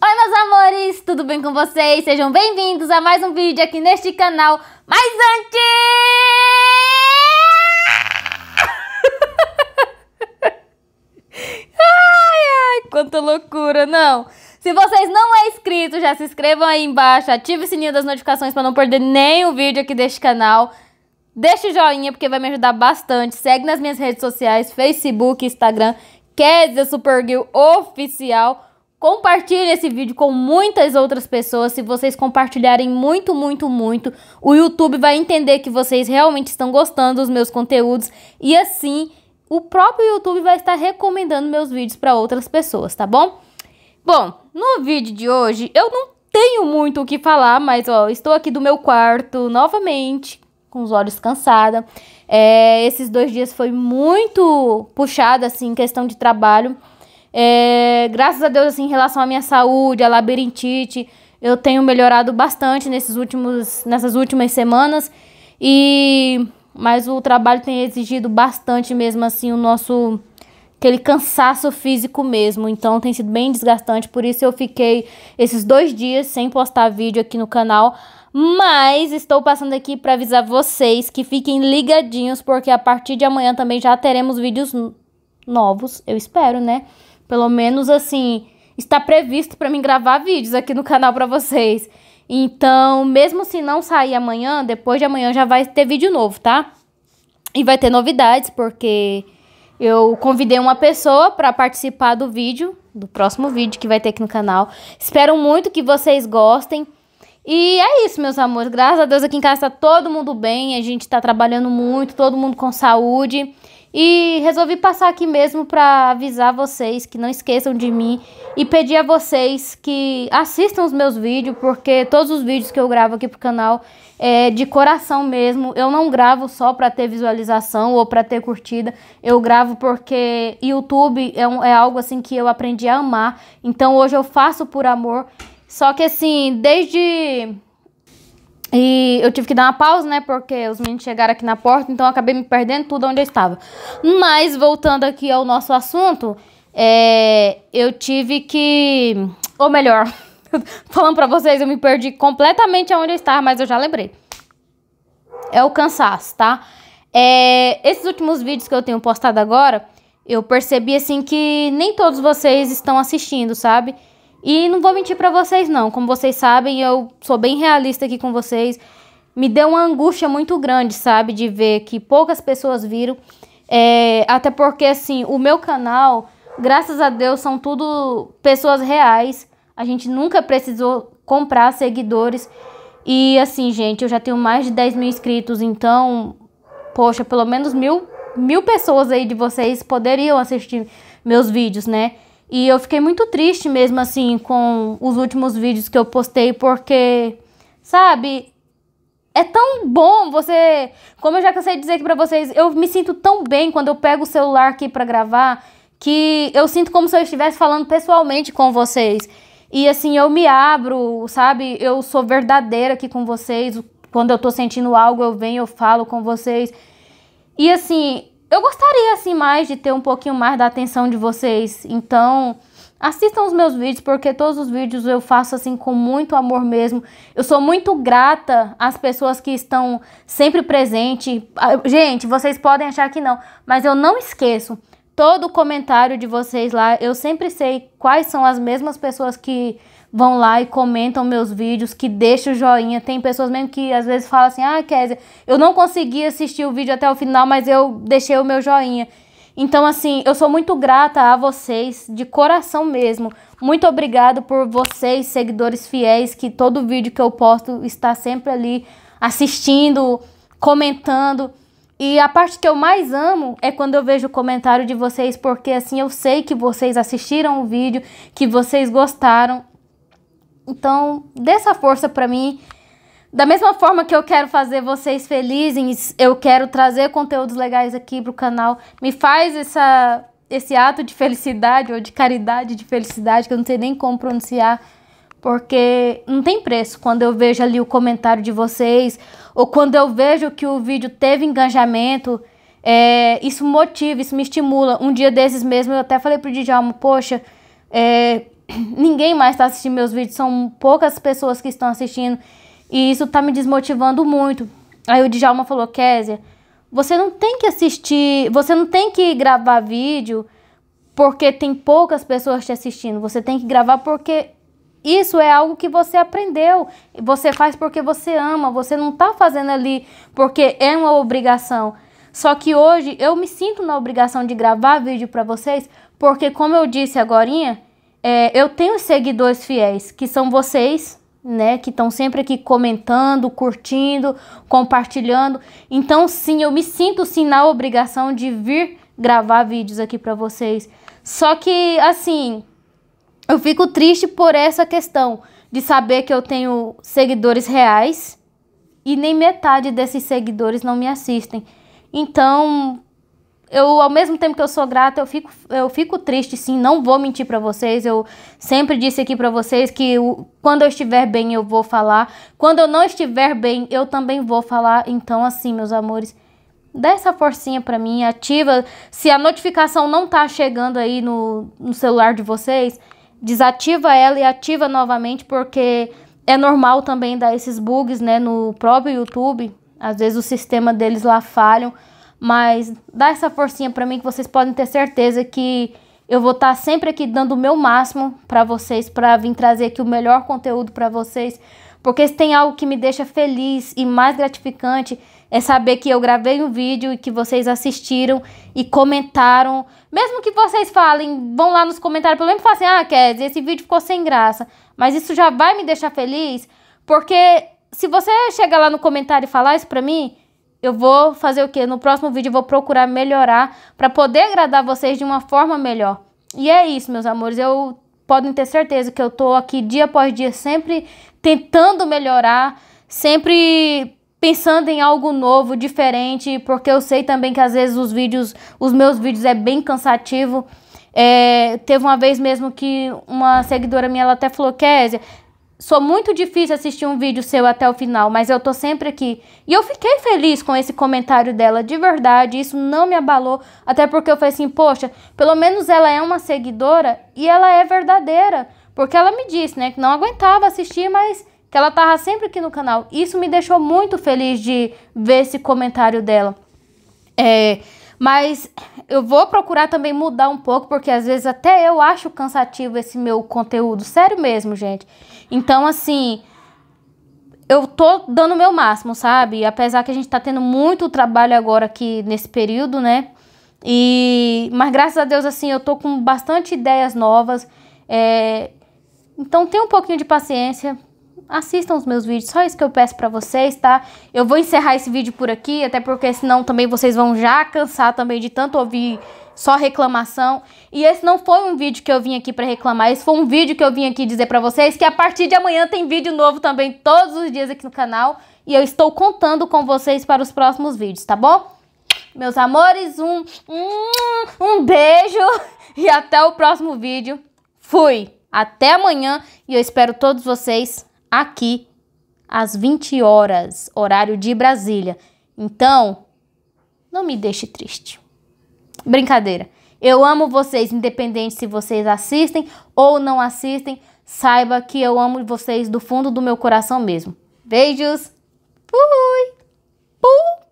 Oi meus amores, tudo bem com vocês? Sejam bem-vindos a mais um vídeo aqui neste canal Mas antes... ai, ai, quanta loucura, não! Se vocês não é inscrito, já se inscrevam aí embaixo, ative o sininho das notificações para não perder nenhum vídeo aqui deste canal. Deixe o joinha porque vai me ajudar bastante. Segue nas minhas redes sociais, Facebook, Instagram, Kézia Supergirl Oficial. Compartilhe esse vídeo com muitas outras pessoas. Se vocês compartilharem muito, muito, muito, o YouTube vai entender que vocês realmente estão gostando dos meus conteúdos e assim o próprio YouTube vai estar recomendando meus vídeos para outras pessoas, tá bom? Bom, no vídeo de hoje eu não tenho muito o que falar, mas ó, estou aqui do meu quarto novamente, com os olhos cansada. É, esses dois dias foi muito puxado assim, questão de trabalho. É, graças a Deus, assim, em relação à minha saúde, à labirintite, eu tenho melhorado bastante nesses últimos, nessas últimas semanas. E mas o trabalho tem exigido bastante mesmo assim o nosso aquele cansaço físico mesmo. Então tem sido bem desgastante, por isso eu fiquei esses dois dias sem postar vídeo aqui no canal. Mas estou passando aqui para avisar vocês que fiquem ligadinhos, porque a partir de amanhã também já teremos vídeos novos, eu espero, né? Pelo menos assim, está previsto para mim gravar vídeos aqui no canal para vocês. Então, mesmo se não sair amanhã, depois de amanhã já vai ter vídeo novo, tá? E vai ter novidades, porque eu convidei uma pessoa para participar do vídeo, do próximo vídeo que vai ter aqui no canal. Espero muito que vocês gostem. E é isso, meus amores. Graças a Deus aqui em casa tá todo mundo bem, a gente tá trabalhando muito, todo mundo com saúde. E resolvi passar aqui mesmo para avisar vocês que não esqueçam de mim e pedir a vocês que assistam os meus vídeos, porque todos os vídeos que eu gravo aqui pro canal é de coração mesmo. Eu não gravo só para ter visualização ou para ter curtida. Eu gravo porque YouTube é, um, é algo assim que eu aprendi a amar. Então hoje eu faço por amor. Só que assim, desde e eu tive que dar uma pausa, né? Porque os meninos chegaram aqui na porta, então eu acabei me perdendo tudo onde eu estava. Mas voltando aqui ao nosso assunto, é, eu tive que. Ou melhor, falando pra vocês, eu me perdi completamente aonde eu estava, mas eu já lembrei. É o cansaço, tá? É, esses últimos vídeos que eu tenho postado agora, eu percebi assim que nem todos vocês estão assistindo, sabe? E não vou mentir para vocês não, como vocês sabem, eu sou bem realista aqui com vocês. Me deu uma angústia muito grande, sabe, de ver que poucas pessoas viram. É, até porque assim, o meu canal, graças a Deus, são tudo pessoas reais. A gente nunca precisou comprar seguidores. E assim, gente, eu já tenho mais de 10 mil inscritos, então, poxa, pelo menos mil, mil pessoas aí de vocês poderiam assistir meus vídeos, né? E eu fiquei muito triste mesmo assim com os últimos vídeos que eu postei, porque, sabe, é tão bom você. Como eu já cansei de dizer aqui pra vocês, eu me sinto tão bem quando eu pego o celular aqui pra gravar, que eu sinto como se eu estivesse falando pessoalmente com vocês. E assim, eu me abro, sabe? Eu sou verdadeira aqui com vocês. Quando eu tô sentindo algo, eu venho, eu falo com vocês. E assim, eu gostaria assim mais de ter um pouquinho mais da atenção de vocês. Então, assistam os meus vídeos porque todos os vídeos eu faço assim com muito amor mesmo. Eu sou muito grata às pessoas que estão sempre presente. Ah, gente, vocês podem achar que não, mas eu não esqueço todo o comentário de vocês lá. Eu sempre sei quais são as mesmas pessoas que vão lá e comentam meus vídeos, que deixam o joinha. Tem pessoas mesmo que às vezes falam assim: ah, Kézia, eu não consegui assistir o vídeo até o final, mas eu deixei o meu joinha. Então, assim, eu sou muito grata a vocês, de coração mesmo. Muito obrigado por vocês, seguidores fiéis, que todo vídeo que eu posto está sempre ali assistindo, comentando. E a parte que eu mais amo é quando eu vejo o comentário de vocês, porque assim eu sei que vocês assistiram o vídeo, que vocês gostaram então, dê essa força para mim. Da mesma forma que eu quero fazer vocês felizes, eu quero trazer conteúdos legais aqui pro canal. Me faz essa, esse ato de felicidade ou de caridade de felicidade, que eu não sei nem como pronunciar, porque não tem preço quando eu vejo ali o comentário de vocês ou quando eu vejo que o vídeo teve engajamento. É, isso motiva, isso me estimula. Um dia desses mesmo eu até falei pro Djalma, poxa, é, ninguém mais está assistindo meus vídeos, são poucas pessoas que estão assistindo e isso tá me desmotivando muito. Aí o Djalma falou: Kézia, você não tem que assistir, você não tem que gravar vídeo porque tem poucas pessoas te assistindo, você tem que gravar porque isso é algo que você aprendeu, você faz porque você ama, você não tá fazendo ali porque é uma obrigação. Só que hoje eu me sinto na obrigação de gravar vídeo para vocês, porque como eu disse agorinha, é, eu tenho seguidores fiéis, que são vocês, né? Que estão sempre aqui comentando, curtindo, compartilhando. Então, sim, eu me sinto sim na obrigação de vir gravar vídeos aqui para vocês. Só que, assim, eu fico triste por essa questão de saber que eu tenho seguidores reais e nem metade desses seguidores não me assistem. Então, eu ao mesmo tempo que eu sou grata, eu fico, eu fico triste, sim, não vou mentir para vocês. Eu sempre disse aqui para vocês que eu, quando eu estiver bem eu vou falar, quando eu não estiver bem eu também vou falar. Então assim, meus amores, dá essa forcinha para mim, ativa. Se a notificação não tá chegando aí no, no celular de vocês, desativa ela e ativa novamente porque é normal também dar esses bugs, né, no próprio YouTube. Às vezes o sistema deles lá falham mas dá essa forcinha para mim que vocês podem ter certeza que eu vou estar tá sempre aqui dando o meu máximo para vocês, para vir trazer aqui o melhor conteúdo para vocês, porque se tem algo que me deixa feliz e mais gratificante é saber que eu gravei um vídeo e que vocês assistiram e comentaram. Mesmo que vocês falem, vão lá nos comentários, pelo menos falem assim, ah, Kézia, esse vídeo ficou sem graça. Mas isso já vai me deixar feliz, porque se você chegar lá no comentário e falar isso pra mim, eu vou fazer o que? No próximo vídeo eu vou procurar melhorar para poder agradar vocês de uma forma melhor. E é isso, meus amores. Eu podem ter certeza que eu tô aqui dia após dia sempre tentando melhorar, sempre pensando em algo novo, diferente, porque eu sei também que às vezes os vídeos, os meus vídeos é bem cansativo. É, teve uma vez mesmo que uma seguidora minha ela até falou, Kézia, sou muito difícil assistir um vídeo seu até o final, mas eu tô sempre aqui. E eu fiquei feliz com esse comentário dela, de verdade, isso não me abalou, até porque eu falei assim, poxa, pelo menos ela é uma seguidora e ela é verdadeira, porque ela me disse, né, que não aguentava assistir, mas que ela tava sempre aqui no canal. Isso me deixou muito feliz de ver esse comentário dela. É, mas eu vou procurar também mudar um pouco, porque às vezes até eu acho cansativo esse meu conteúdo, sério mesmo, gente. Então, assim, eu tô dando o meu máximo, sabe? Apesar que a gente tá tendo muito trabalho agora aqui nesse período, né? E mas graças a Deus assim, eu tô com bastante ideias novas. É... Então tenha um pouquinho de paciência, assistam os meus vídeos, só isso que eu peço para vocês, tá? Eu vou encerrar esse vídeo por aqui, até porque senão também vocês vão já cansar também de tanto ouvir só reclamação. E esse não foi um vídeo que eu vim aqui para reclamar, esse foi um vídeo que eu vim aqui dizer para vocês que a partir de amanhã tem vídeo novo também todos os dias aqui no canal e eu estou contando com vocês para os próximos vídeos, tá bom? Meus amores, um um, um beijo e até o próximo vídeo. Fui. Até amanhã e eu espero todos vocês aqui às 20 horas, horário de Brasília. Então, não me deixe triste. Brincadeira. Eu amo vocês, independente se vocês assistem ou não assistem. Saiba que eu amo vocês do fundo do meu coração mesmo. Beijos. Fui. Pum.